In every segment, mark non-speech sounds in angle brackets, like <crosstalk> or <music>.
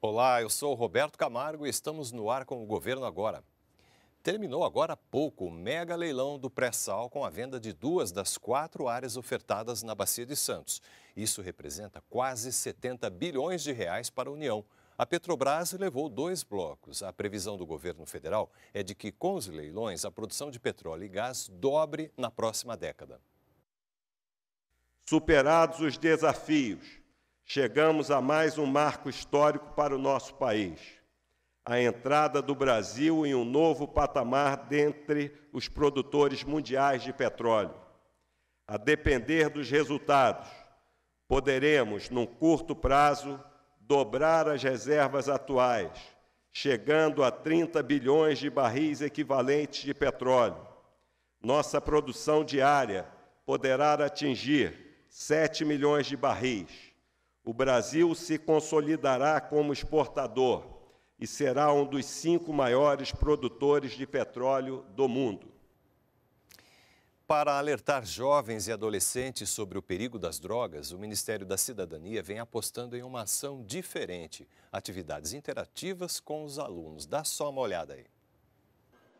Olá, eu sou Roberto Camargo e estamos no ar com o Governo Agora. Terminou agora há pouco o mega leilão do pré-sal com a venda de duas das quatro áreas ofertadas na Bacia de Santos. Isso representa quase 70 bilhões de reais para a União. A Petrobras levou dois blocos. A previsão do governo federal é de que, com os leilões, a produção de petróleo e gás dobre na próxima década. Superados os desafios chegamos a mais um marco histórico para o nosso país. A entrada do Brasil em um novo patamar dentre os produtores mundiais de petróleo. A depender dos resultados, poderemos, num curto prazo, dobrar as reservas atuais, chegando a 30 bilhões de barris equivalentes de petróleo. Nossa produção diária poderá atingir 7 milhões de barris o Brasil se consolidará como exportador e será um dos cinco maiores produtores de petróleo do mundo. Para alertar jovens e adolescentes sobre o perigo das drogas, o Ministério da Cidadania vem apostando em uma ação diferente: atividades interativas com os alunos. Dá só uma olhada aí.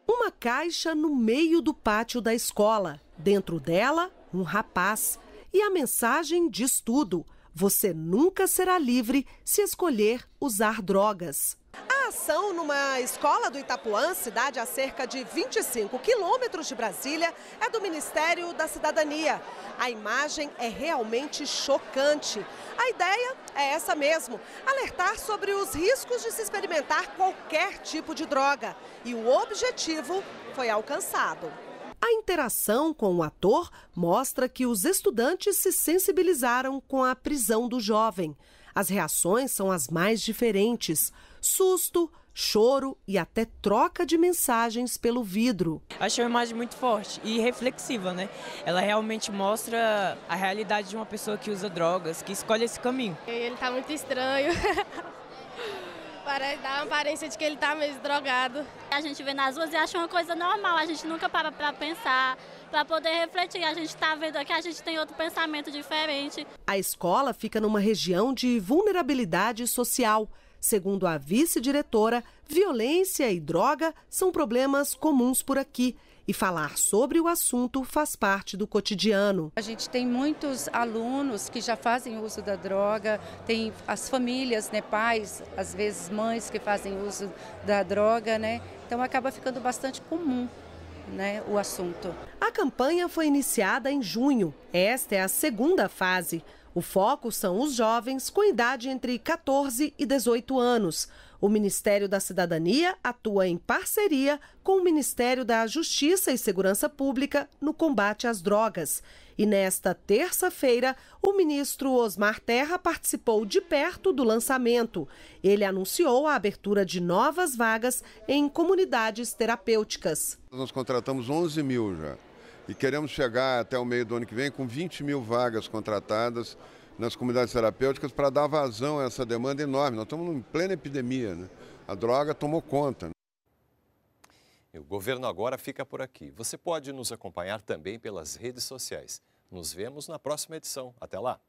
Uma caixa no meio do pátio da escola. Dentro dela, um rapaz. E a mensagem diz tudo: você nunca será livre se escolher usar drogas. A ação numa escola do Itapuã, cidade a cerca de 25 quilômetros de Brasília, é do Ministério da Cidadania. A imagem é realmente chocante. A ideia é essa mesmo: alertar sobre os riscos de se experimentar qualquer tipo de droga. E o objetivo foi alcançado. A interação com o ator mostra que os estudantes se sensibilizaram com a prisão do jovem. As reações são as mais diferentes: susto, choro e até troca de mensagens pelo vidro. Achei uma imagem muito forte e reflexiva, né? Ela realmente mostra a realidade de uma pessoa que usa drogas, que escolhe esse caminho. Ele está muito estranho. <laughs> Parece dar uma aparência de que ele está meio drogado. A gente vê nas ruas e acha uma coisa normal, a gente nunca para para pensar, para poder refletir. A gente está vendo aqui, a gente tem outro pensamento diferente. A escola fica numa região de vulnerabilidade social Segundo a vice-diretora, violência e droga são problemas comuns por aqui e falar sobre o assunto faz parte do cotidiano. A gente tem muitos alunos que já fazem uso da droga, tem as famílias, né, pais, às vezes mães que fazem uso da droga, né? Então acaba ficando bastante comum. Né, o assunto. A campanha foi iniciada em junho. Esta é a segunda fase. O foco são os jovens com idade entre 14 e 18 anos. O Ministério da Cidadania atua em parceria com o Ministério da Justiça e Segurança Pública no combate às drogas. E nesta terça-feira, o ministro Osmar Terra participou de perto do lançamento. Ele anunciou a abertura de novas vagas em comunidades terapêuticas. Nós contratamos 11 mil já e queremos chegar até o meio do ano que vem com 20 mil vagas contratadas nas comunidades terapêuticas para dar vazão a essa demanda enorme. Nós estamos em plena epidemia, né? a droga tomou conta. Né? O governo agora fica por aqui. Você pode nos acompanhar também pelas redes sociais. Nos vemos na próxima edição. Até lá!